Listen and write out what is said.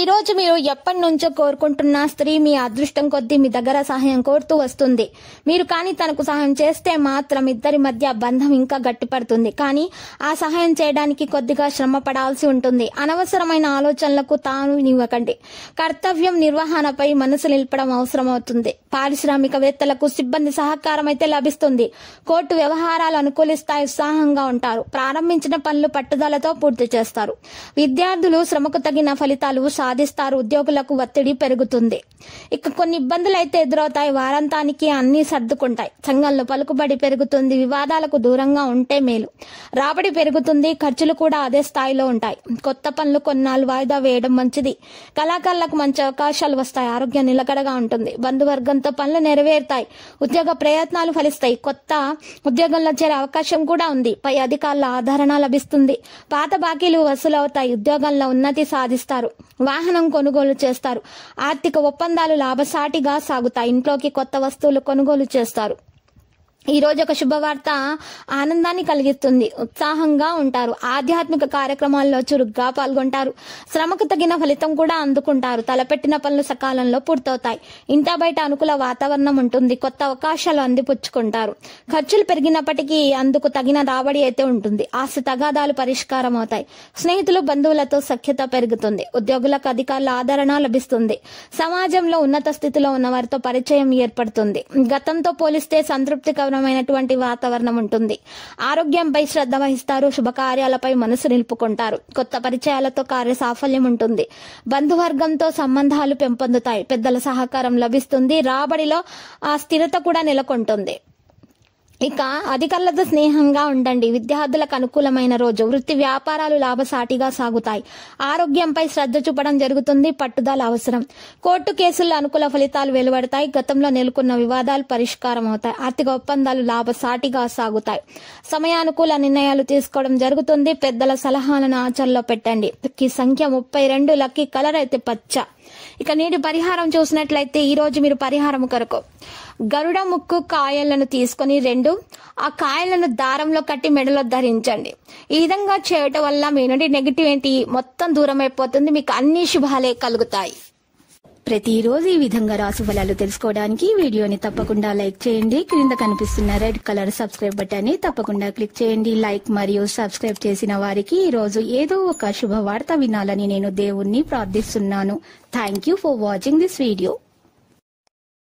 ఈ రోజు మీరు ఎప్పటి నుంచో కోరుకుంటున్న స్త్రీ మీ అదృష్టం కొద్దీ మీ దగ్గర సహాయం కోరుతూ వస్తుంది మీరు కానీ తనకు సహాయం చేస్తే మాత్రం ఇద్దరి మధ్య బంధం ఇంకా గట్టిపడుతుంది కానీ ఆ సహాయం చేయడానికి కొద్దిగా శ్రమ పడాల్సి ఉంటుంది అనవసరమైన ఆలోచనలకు తాను నివ్వకండి కర్తవ్యం నిర్వహణపై మనసు నిలపడం అవసరమవుతుంది పారిశ్రామికవేత్తలకు సిబ్బంది సహకారం అయితే లభిస్తుంది కోర్టు వ్యవహారాలు అనుకూలిస్తాయి ఉత్సాహంగా ఉంటారు ప్రారంభించిన పనులు పట్టుదలతో పూర్తి చేస్తారు విద్యార్థులు శ్రమకు తగిన ఫలితాలు సాధిస్తారు ఉద్యోగులకు ఒత్తిడి పెరుగుతుంది ఇక కొన్ని ఇబ్బందులు అయితే ఎదురవుతాయి వారాంతానికి అన్నీ సర్దుకుంటాయి సంఘంలో పలుకుబడి పెరుగుతుంది వివాదాలకు దూరంగా ఉంటే మేలు రాబడి పెరుగుతుంది ఖర్చులు కూడా అదే స్థాయిలో ఉంటాయి కొత్త పనులు కొన్నాళ్ళు వాయిదా వేయడం మంచిది కళాకారులకు మంచి అవకాశాలు వస్తాయి ఆరోగ్యం నిలకడగా ఉంటుంది బంధువర్గంతో పనులు నెరవేరుతాయి ఉద్యోగ ప్రయత్నాలు ఫలిస్తాయి కొత్త ఉద్యోగంలో చేరే అవకాశం కూడా ఉంది పై అధికారుల ఆదరణ లభిస్తుంది పాత బాకీలు వసూలవుతాయి ఉద్యోగంలో ఉన్నతి సాధిస్తారు వాహనం కొనుగోలు చేస్తారు ఆర్థిక ఒప్పందాలు లాభసాటిగా సాగుతాయి ఇంట్లోకి కొత్త వస్తువులు కొనుగోలు చేస్తారు ఈరోజు ఒక శుభవార్త ఆనందాన్ని కలిగిస్తుంది ఉత్సాహంగా ఉంటారు ఆధ్యాత్మిక కార్యక్రమాల్లో చురుగ్గా పాల్గొంటారు శ్రమకు తగిన ఫలితం కూడా అందుకుంటారు తలపెట్టిన పనులు సకాలంలో పూర్తవుతాయి ఇంత బయట అనుకూల వాతావరణం ఉంటుంది కొత్త అవకాశాలు అందిపుచ్చుకుంటారు ఖర్చులు పెరిగినప్పటికీ అందుకు తగిన రాబడి అయితే ఉంటుంది ఆస్తి తగాదాలు పరిష్కారం అవుతాయి స్నేహితులు బంధువులతో సఖ్యత పెరుగుతుంది ఉద్యోగులకు అధికారుల ఆదరణ లభిస్తుంది సమాజంలో ఉన్నత స్థితిలో ఉన్న వారితో పరిచయం ఏర్పడుతుంది గతంతో పోలిస్తే సంతృప్తికర అనుకూలమైనటువంటి వాతావరణం ఉంటుంది ఆరోగ్యంపై శ్రద్ధ వహిస్తారు శుభకార్యాలపై మనసు నిలుపుకుంటారు కొత్త పరిచయాలతో కార్య సాఫల్యం ఉంటుంది బంధువర్గంతో సంబంధాలు పెంపొందుతాయి పెద్దల సహకారం లభిస్తుంది రాబడిలో ఆ స్థిరత కూడా నెలకొంటుంది ఇక అధికారులతో స్నేహంగా ఉండండి విద్యార్థులకు అనుకూలమైన రోజు వృత్తి వ్యాపారాలు లాభసాటిగా సాగుతాయి ఆరోగ్యంపై శ్రద్ధ చూపడం జరుగుతుంది పట్టుదల అవసరం కోర్టు కేసుల్లో అనుకూల ఫలితాలు వెలువడతాయి గతంలో నెలకొన్న వివాదాలు పరిష్కారం అవుతాయి ఆర్థిక ఒప్పందాలు లాభసాటిగా సాగుతాయి సమయానుకూల నిర్ణయాలు తీసుకోవడం జరుగుతుంది పెద్దల సలహాలను ఆచరణలో పెట్టండి ఈ సంఖ్య ముప్పై రెండు లక్కీ కలర్ అయితే పచ్చ ఇక నేటి పరిహారం చూసినట్లయితే ఈ రోజు మీరు పరిహారం కొరకు గరుడ ముక్కు కాయలను తీసుకొని రెండు ఆ కాయలను దారంలో కట్టి మెడలో ధరించండి ఈ విధంగా చేయటం వల్ల మీ నుండి నెగిటివ్ ఏంటి మొత్తం దూరం అయిపోతుంది మీకు అన్ని శుభాలే కలుగుతాయి ప్రతిరోజు ఈ విధంగా రాసు ఫలాలు తెలుసుకోవడానికి వీడియోని తప్పకుండా లైక్ చేయండి క్రింద కనిపిస్తున్న రెడ్ కలర్ సబ్స్క్రైబ్ ని తప్పకుండా క్లిక్ చేయండి లైక్ మరియు సబ్స్క్రైబ్ చేసిన వారికి ఈ రోజు ఏదో ఒక శుభవార్త వినాలని నేను దేవుణ్ణి ప్రార్థిస్తున్నాను thank you for watching this video